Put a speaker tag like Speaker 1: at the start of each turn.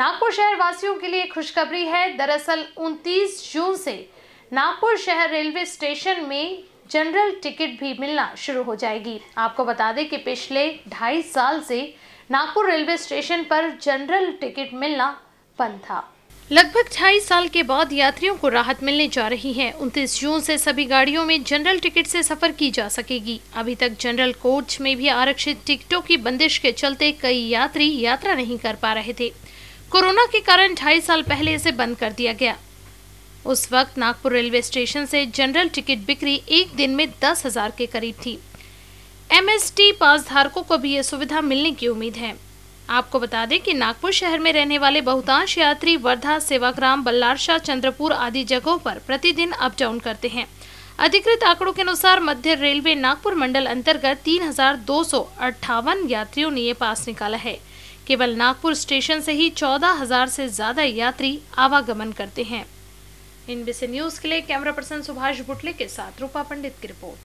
Speaker 1: नागपुर शहर वासियों के लिए खुशखबरी है दरअसल 29 जून से नागपुर शहर रेलवे स्टेशन में जनरल टिकट भी मिलना शुरू हो जाएगी आपको बता दें कि पिछले ढाई साल से नागपुर रेलवे स्टेशन पर जनरल टिकट मिलना बंद था लगभग ढाई साल के बाद यात्रियों को राहत मिलने जा रही है 29 जून से सभी गाड़ियों में जनरल टिकट से सफर की जा सकेगी अभी तक जनरल कोच में भी आरक्षित टिकटों की बंदिश के चलते कई यात्री यात्रा नहीं कर पा रहे थे कोरोना के कारण ढाई साल पहले इसे बंद कर दिया गया उस वक्त नागपुर रेलवे स्टेशन से जनरल टिकट बिक्री एक दिन में दस हजार के करीब थी एम एस टी पास धारकों को भी यह सुविधा मिलने की उम्मीद है आपको बता दें कि नागपुर शहर में रहने वाले बहुतांश यात्री वर्धा सेवाग्राम बल्लारशाह चंद्रपुर आदि जगहों पर प्रतिदिन अप डाउन करते हैं अधिकृत आंकड़ों के अनुसार मध्य रेलवे नागपुर मंडल अंतर्गत तीन यात्रियों ने ये पास निकाला है केवल नागपुर स्टेशन से ही 14,000 से ज्यादा यात्री आवागमन करते हैं इनबीसी न्यूज के लिए कैमरा पर्सन सुभाष बुटले के साथ रूपा पंडित की रिपोर्ट